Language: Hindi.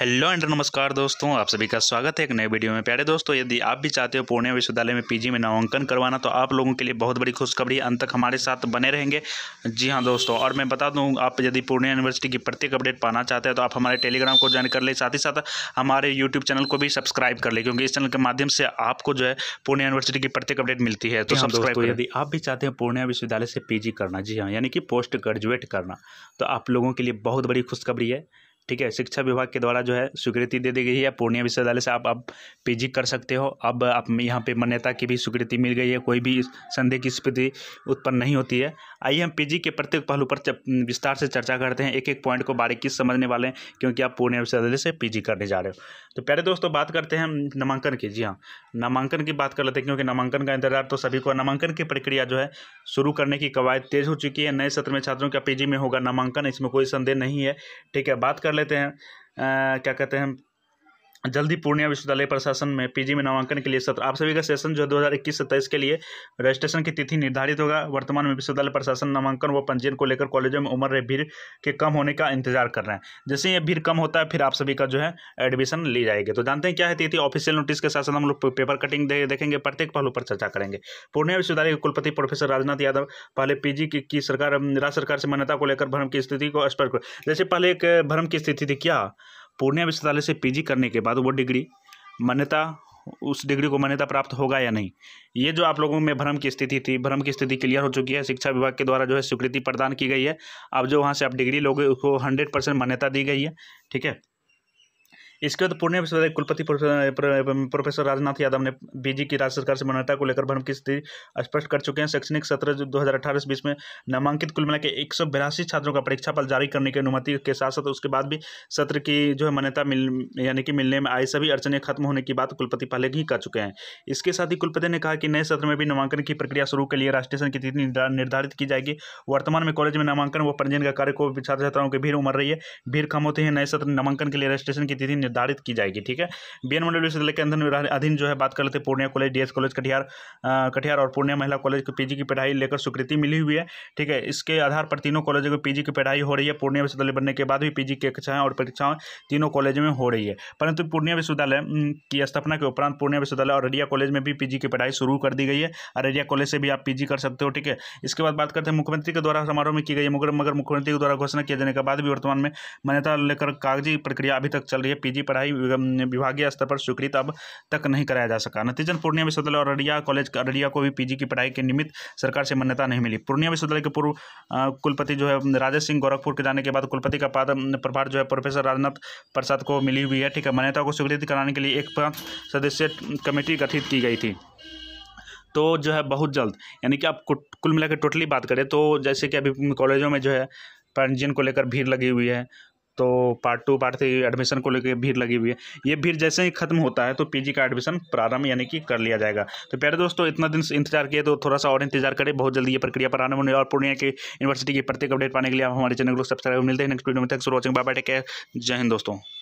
हेलो एंड नमस्कार दोस्तों आप सभी का स्वागत है एक नए वीडियो में प्यारे दोस्तों यदि आप भी चाहते हो पूर्णिया विश्वविद्यालय में पीजी में नामांकन करवाना तो आप लोगों के लिए बहुत बड़ी खुशखबरी अंत तक हमारे साथ बने रहेंगे जी हाँ दोस्तों और मैं बता दूँ आप यदि पूर्णिया यूनिवर्सिटी की प्रत्येक अपडेट पाना चाहते हैं तो आप हमारे टेलीग्राम को ज्वाइन कर ले साथ ही साथ हमारे यूट्यूब चैनल को भी सब्सक्राइब कर ले क्योंकि इस चैनल के माध्यम से आपको जो है पूर्णिया यूनिवर्सिटी की प्रत्येक अपडेट मिलती है तो हाँ सब्सक्राइब यदि आप भी चाहते हैं पूर्णिया विश्वविद्यालय से पी करना जी हाँ यानी कि पोस्ट ग्रेजुएट करना तो आप लोगों के लिए बहुत बड़ी खुशखबरी है ठीक है शिक्षा विभाग के द्वारा जो है स्वीकृति दे दी गई है पूर्णिया विश्वविद्यालय से आप अब पीजी कर सकते हो अब आप यहाँ पे मान्यता की भी स्वीकृति मिल गई है कोई भी संदेह की स्थिति उत्पन्न नहीं होती है आइए हम पीजी के प्रत्येक पहलू पर विस्तार से चर्चा करते हैं एक एक पॉइंट को बारीकी समझने वाले हैं क्योंकि आप पूर्णिया विश्वविद्यालय से पी करने जा रहे हो तो पहले दोस्तों बात करते हैं नामांकन की जी हाँ नामांकन की बात कर लेते हैं क्योंकि नामांकन का इंतजार तो सभी को नामांकन की प्रक्रिया जो है शुरू करने की कवायद तेज हो चुकी है नए सत्र में छात्रों का पीजी में होगा नामांकन इसमें कोई संदेह नहीं है ठीक है बात कर लेते हैं क्या कहते हैं जल्दी पूर्णिया विश्वविद्यालय प्रशासन में पीजी में नामांकन के लिए सत्र आप सभी का सेशन जो 2021-27 के लिए रजिस्ट्रेशन की तिथि निर्धारित होगा वर्तमान में विश्वविद्यालय प्रशासन नामांकन व पंजीयन को लेकर कॉलेजों में उम्र भीड़ के कम होने का इंतजार कर रहे हैं जैसे ये भीड़ कम होता है फिर आप सभी का जो है एडमिशन ली जाएगी तो जानते हैं क्या है तिथि ऑफिशियल नोटिस के साथ साथ हम लोग पेपर कटिंग दे, देखेंगे प्रत्येक पहलू पर चर्चा करेंगे पूर्णिया विश्वविद्यालय के कुलपति प्रोफेसर राजनाथ यादव पहले पीजी की, की सरकार राज्य सरकार से मान्यता को लेकर भ्रम की स्थिति को स्पष्ट जैसे पहले एक भ्रम की स्थिति थी क्या पूर्णिया विश्वविद्यालय से पीजी करने के बाद वो डिग्री मान्यता उस डिग्री को मान्यता प्राप्त होगा या नहीं ये जो आप लोगों में भ्रम की स्थिति थी भ्रम की स्थिति क्लियर हो चुकी है शिक्षा विभाग के द्वारा जो है स्वीकृति प्रदान की गई है अब जो वहाँ से आप डिग्री लोगे उसको हंड्रेड परसेंट मान्यता दी गई है ठीक है इसके बाद पूर्णिया विश्वविद्यालय कुलपति प्रोफेसर राजनाथ यादव ने बीजी की राज्य सरकार से मान्यता को लेकर भ्रम की स्थिति स्पष्ट कर चुके हैं शैक्षणिक सत्र दो हज़ार अठारह बीस में नामांकित कुल मिला के एक सौ बिरासी छात्रों का परीक्षा फल जारी करने की अनुमति के साथ साथ उसके बाद भी सत्र की जो है मान्यता मिल यानी कि मिलने में आई सभी अड़चने खत्म होने की बात कुलपति पहले ही कर चुके हैं इसके साथ ही कुलपति ने कहा कि नए सत्र में भी नामांकन की प्रक्रिया शुरू के लिए राष्ट्रीय की तिथि निर्धारित की जाएगी वर्तमान में कॉलेज में नामांकन व पंजीयन का कार्य को छात्र छात्राओं की भीड़ उमर रही है भीड़ कम होती है नए सत्र नामांकन के लिए रजिस्ट्रेशन की तिथि निर्धारित की जाएगी ठीक है बी एन मंडल विश्वविद्यालय के अंदर अधीन जो है बात कर लेते हैं Purnia college D college Katihar Katihar और पूर्णिया महिला कॉलेज को पीजी की पढ़ाई लेकर स्वीकृति मिली हुई है ठीक है इसके आधार पर तीनों कॉलेजों की पीजी की पढ़ाई हो रही है पूर्णिया विश्वविद्यालय बनने के बाद भी पीजी की कक्षाएं और परीक्षाएं तीनों कॉलेज में हो रही है परंतु पूर्णिया विश्वविद्यालय की स्थापना के उपरांत पूर्णिया विश्वविद्यालय और अररिया कॉलेज में भी पीजी की पढ़ाई शुरू कर दी गई है अररिया कॉलेज से भी आप पीजी कर सकते हो ठीक है इसके बाद बात करते हैं मुख्यमंत्री के द्वारा समारोह में की गई मगर मगर मुख्यमंत्री के द्वारा घोषणा किए जाने के बाद भी वर्तमान में मान्यता लेकर कागजी प्रक्रिया अभी तक चल रही है पीजी की पढ़ाई विभागीय स्तर पर स्वीकृत अब तक नहीं कराया जा सका नतीजन पूर्णिया विश्वविद्यालय और अररिया कॉलेज अररिया को भी पीजी की पढ़ाई के निमित्त सरकार से मान्यता नहीं मिली पूर्णिया विश्वविद्यालय के पूर्व कुलपति जो है राजेश सिंह गोरखपुर के जाने के बाद कुलपति का पद प्रभार जो है प्रोफेसर राजनाथ प्रसाद को मिली हुई है ठीक है मान्यता को स्वीकृत कराने के लिए एक सदस्य कमेटी गठित की गई थी तो जो है बहुत जल्द यानी कि आप कुल मिलाकर टोटली बात करें तो जैसे कि अभी कॉलेजों में जो है पंजीयन को लेकर भीड़ लगी हुई है तो part two part three admission को लेकर भीड़ लगी हुई है ये भीड़ जैसे ही खत्म होता है तो पीजी का एडमिशन प्रारंभ यानी कि कर लिया जाएगा तो प्यारे दोस्तों इतना दिन इंतजार किए तो थोड़ा सा और इंतजार करें बहुत जल्दी ये प्रक्रिया पर आने वाली और पूर्णिया की यूनिवर्सिटी की प्रत्येक अपडेट पाने के लिए आप हमारे चैनल को सब्सक्राइब मिलते हैं नेक्स्ट वीडियो में thanks for watching bye bye take care जय हिंद दोस्तों